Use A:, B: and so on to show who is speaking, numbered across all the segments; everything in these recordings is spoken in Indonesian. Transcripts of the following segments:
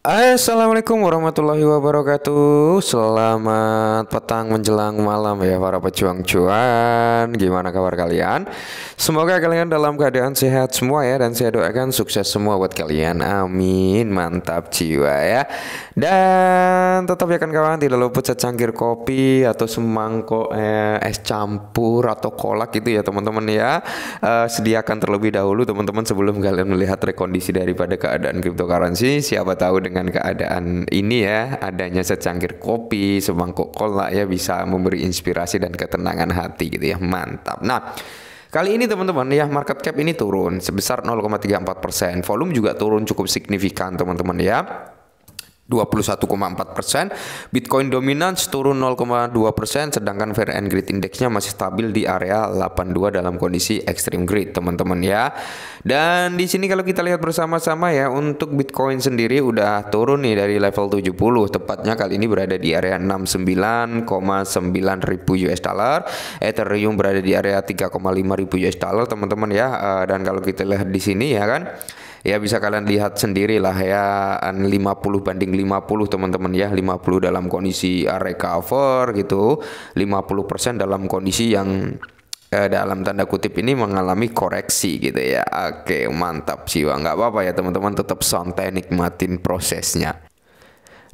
A: Assalamualaikum warahmatullahi wabarakatuh Selamat petang menjelang malam ya para pejuang cuan Gimana kabar kalian? Semoga kalian dalam keadaan sehat semua ya Dan saya doakan sukses semua buat kalian Amin Mantap jiwa ya Dan tetap ya kan kawan Tidak luput secangkir kopi Atau semangkuk eh, es campur Atau kolak gitu ya teman-teman ya eh, Sediakan terlebih dahulu teman-teman Sebelum kalian melihat rekondisi daripada keadaan cryptocurrency Siapa tahu dengan keadaan ini ya, adanya secangkir kopi, semangkuk kolak ya bisa memberi inspirasi dan ketenangan hati gitu ya. Mantap. Nah, Kali ini teman-teman ya market cap ini turun sebesar 0,34 persen. Volume juga turun cukup signifikan teman-teman ya. 21,4 persen, Bitcoin dominan turun 0,2 persen, sedangkan fair and greed indexnya masih stabil di area 82 dalam kondisi extreme greed, teman-teman ya. Dan di sini kalau kita lihat bersama-sama ya, untuk Bitcoin sendiri udah turun nih dari level 70, tepatnya kali ini berada di area 69,9 ribu US dollar, Ethereum berada di area 3,5 ribu US dollar, teman-teman ya. Eh, dan kalau kita lihat di sini ya kan ya bisa kalian lihat sendiri lah ya 50 banding 50 teman-teman ya 50 dalam kondisi uh, recover gitu 50% dalam kondisi yang eh, dalam tanda kutip ini mengalami koreksi gitu ya. Oke, mantap sih, Bang. Enggak apa-apa ya, teman-teman tetap santai nikmatin prosesnya.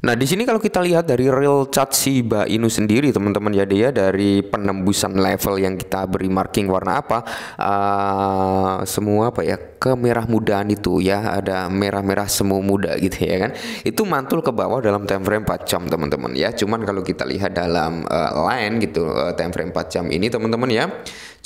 A: Nah, di sini kalau kita lihat dari real chart Shiba Inu sendiri teman-teman ya dia dari penembusan level yang kita beri marking warna apa uh, semua apa ya ke merah mudaan itu ya ada merah-merah semua muda gitu ya kan. Itu mantul ke bawah dalam time frame 4 jam teman-teman ya. Cuman kalau kita lihat dalam uh, line gitu uh, time frame 4 jam ini teman-teman ya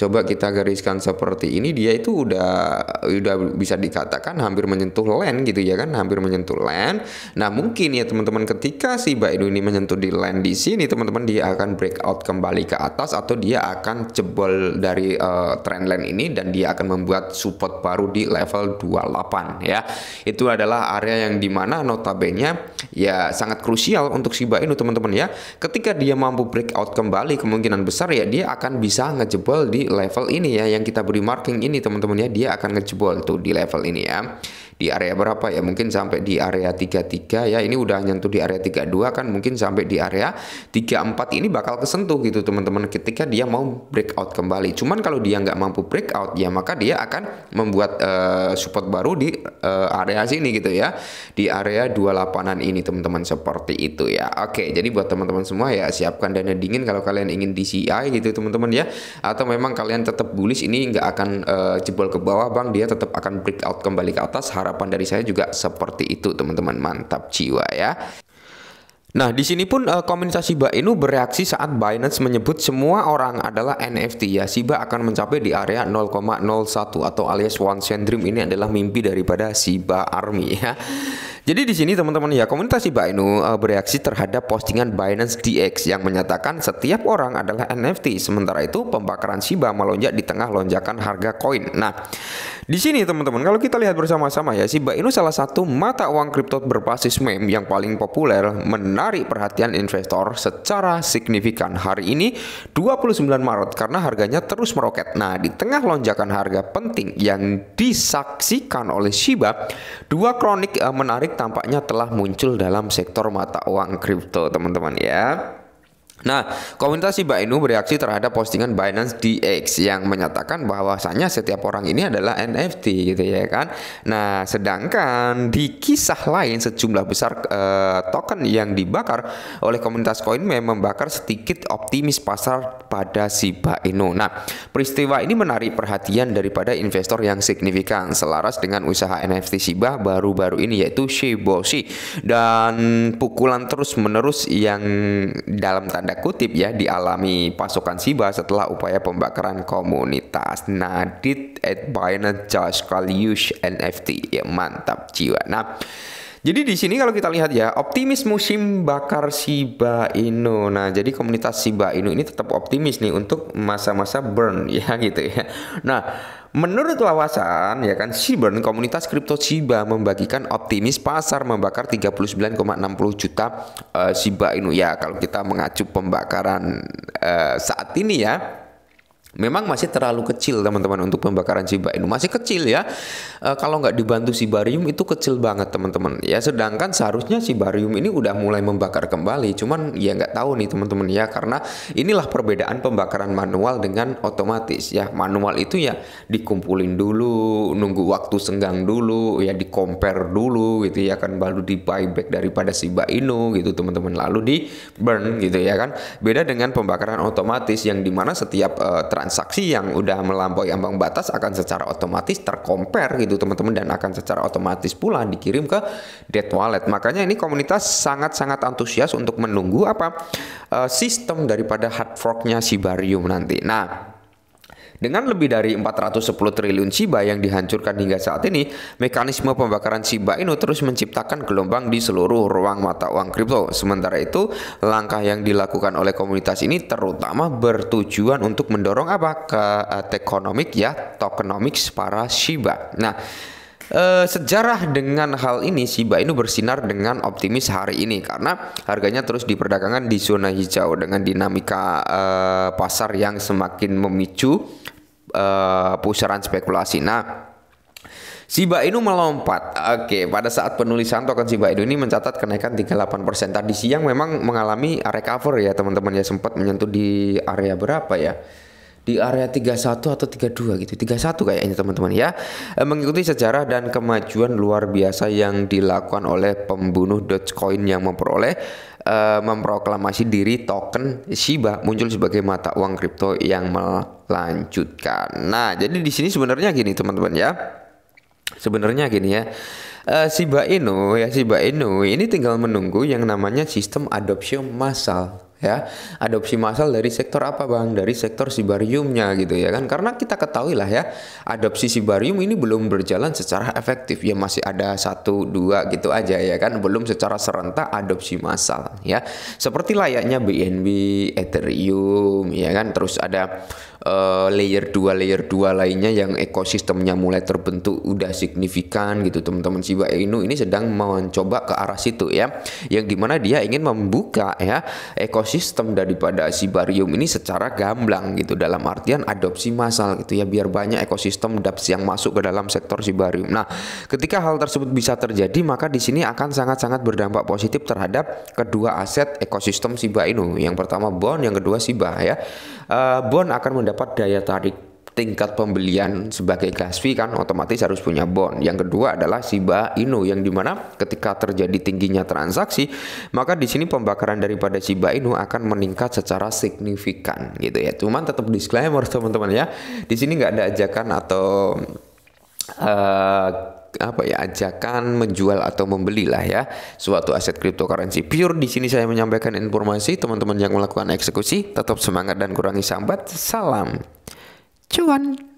A: coba kita gariskan seperti ini dia itu udah udah bisa dikatakan hampir menyentuh land gitu ya kan hampir menyentuh land nah mungkin ya teman-teman ketika si Baidu ini menyentuh di land di sini teman-teman dia akan breakout kembali ke atas atau dia akan jebol dari uh, trend line ini dan dia akan membuat support baru di level 28 ya itu adalah area yang dimana notabene ya sangat krusial untuk si Baidu teman-teman ya ketika dia mampu breakout kembali kemungkinan besar ya dia akan bisa ngejebol di level ini ya yang kita beri marking ini teman-teman ya dia akan ngejebol tuh di level ini ya di area berapa ya mungkin sampai di area 33 ya ini udah nyentuh di area 32 kan mungkin sampai di area 34 ini bakal kesentuh gitu teman-teman ketika dia mau breakout kembali cuman kalau dia nggak mampu breakout ya maka dia akan membuat uh, support baru di uh, area sini gitu ya di area 28an ini teman-teman seperti itu ya oke jadi buat teman-teman semua ya siapkan dana dingin kalau kalian ingin DCI gitu teman-teman ya atau memang kalian tetap bullish ini nggak akan uh, jebol ke bawah bang dia tetap akan breakout kembali ke atas harap harapan dari saya juga seperti itu teman-teman mantap jiwa ya Nah, di sini pun uh, eh, komunitas Shiba Inu bereaksi saat Binance menyebut semua orang adalah NFT ya. Shiba akan mencapai di area 0,01 atau alias one cent dream ini adalah mimpi daripada Shiba Army ya. Jadi di sini teman-teman ya komunitas Shiba Inu uh, bereaksi terhadap postingan Binance DX yang menyatakan setiap orang adalah NFT. Sementara itu pembakaran Shiba melonjak di tengah lonjakan harga koin. Nah, di sini teman-teman, kalau kita lihat bersama-sama ya, Shiba Inu salah satu mata uang kripto berbasis meme yang paling populer menarik perhatian investor secara signifikan. Hari ini 29 Maret karena harganya terus meroket. Nah, di tengah lonjakan harga penting yang disaksikan oleh Shiba, dua kronik eh, menarik tampaknya telah muncul dalam sektor mata uang kripto, teman-teman ya. Nah, komunitas Shiba Inu bereaksi terhadap postingan Binance DX yang menyatakan bahwasannya setiap orang ini adalah NFT gitu ya kan. Nah, sedangkan di kisah lain sejumlah besar uh, token yang dibakar oleh komunitas koin memang membakar sedikit optimis pasar pada Shiba Inu. Nah, peristiwa ini menarik perhatian daripada investor yang signifikan selaras dengan usaha NFT Shiba baru-baru ini yaitu Shiboshi dan pukulan terus-menerus yang dalam tanda tanda kutip ya dialami pasukan Siba setelah upaya pembakaran komunitas. Nah, did at Binance Josh Kalyush NFT? Ya, mantap jiwa. Nah, jadi di sini kalau kita lihat ya, optimis musim bakar Shiba Inu. Nah, jadi komunitas Shiba Inu ini tetap optimis nih untuk masa-masa burn ya gitu ya. Nah, Menurut wawasan, ya kan, Shiba komunitas kripto Shiba membagikan optimis pasar membakar 39,60 juta uh, Shiba Inu. Ya, kalau kita mengacu pembakaran uh, saat ini ya, Memang masih terlalu kecil teman-teman untuk pembakaran Shiba Inu masih kecil ya. E, kalau nggak dibantu Sibarium itu kecil banget teman-teman ya. Sedangkan seharusnya Sibarium ini udah mulai membakar kembali. Cuman ya nggak tahu nih teman-teman ya karena inilah perbedaan pembakaran manual dengan otomatis ya. Manual itu ya dikumpulin dulu, nunggu waktu senggang dulu, ya di dulu gitu ya kan baru di buyback daripada Shiba Inu gitu teman-teman lalu di burn gitu ya kan. Beda dengan pembakaran otomatis yang dimana setiap e, transaksi yang udah melampaui ambang batas akan secara otomatis terkompare gitu teman-teman dan akan secara otomatis pula dikirim ke dead wallet. Makanya ini komunitas sangat-sangat antusias untuk menunggu apa uh, sistem daripada hard forknya Sibarium nanti. Nah, dengan lebih dari 410 triliun Shiba yang dihancurkan hingga saat ini, mekanisme pembakaran Shiba Inu terus menciptakan gelombang di seluruh ruang mata uang kripto. Sementara itu, langkah yang dilakukan oleh komunitas ini terutama bertujuan untuk mendorong apa? ke eh, ekonomik ya, tokenomics para Shiba. Nah, E, sejarah dengan hal ini Shiba Inu bersinar dengan optimis hari ini karena harganya terus diperdagangkan di zona hijau dengan dinamika e, pasar yang semakin memicu uh, pusaran spekulasi. Nah, Shiba Inu melompat. Oke, pada saat penulisan token Shiba Inu ini mencatat kenaikan 38%. Tadi siang memang mengalami recover ya teman-teman ya sempat menyentuh di area berapa ya? di area 31 atau 32 gitu 31 kayaknya teman-teman ya eh, mengikuti sejarah dan kemajuan luar biasa yang dilakukan oleh pembunuh Dogecoin yang memperoleh Eh, memproklamasi diri token Shiba muncul sebagai mata uang kripto yang melanjutkan. Nah, jadi di sini sebenarnya gini teman-teman ya. Sebenarnya gini ya. Uh, Shiba Inu ya Shiba Inu ini tinggal menunggu yang namanya sistem adopsi massal ya adopsi massal dari sektor apa bang dari sektor sibariumnya gitu ya kan karena kita ketahui lah ya adopsi sibarium ini belum berjalan secara efektif ya masih ada satu dua gitu aja ya kan belum secara serentak adopsi massal ya seperti layaknya BNB Ethereum ya kan terus ada uh, layer 2 layer 2 lainnya yang ekosistemnya mulai terbentuk udah signifikan gitu teman-teman Shiba Inu ini sedang mencoba ke arah situ ya yang dimana dia ingin membuka ya ekosistem daripada Shibarium ini secara gamblang gitu dalam artian adopsi massal gitu ya biar banyak ekosistem DApps yang masuk ke dalam sektor Shibarium nah ketika hal tersebut bisa terjadi maka di sini akan sangat-sangat berdampak positif terhadap kedua aset ekosistem Shiba Inu yang pertama bond yang kedua Shiba ya uh, eh, bond akan mendapat daya tarik tingkat pembelian sebagai gas fee kan otomatis harus punya bond. Yang kedua adalah Shiba Inu yang dimana ketika terjadi tingginya transaksi maka di sini pembakaran daripada Shiba Inu akan meningkat secara signifikan gitu ya. Cuman tetap disclaimer teman-teman ya. Di sini nggak ada ajakan atau uh, apa ya ajakan menjual atau membelilah ya suatu aset cryptocurrency pure di sini saya menyampaikan informasi teman-teman yang melakukan eksekusi tetap semangat dan kurangi sambat salam cuan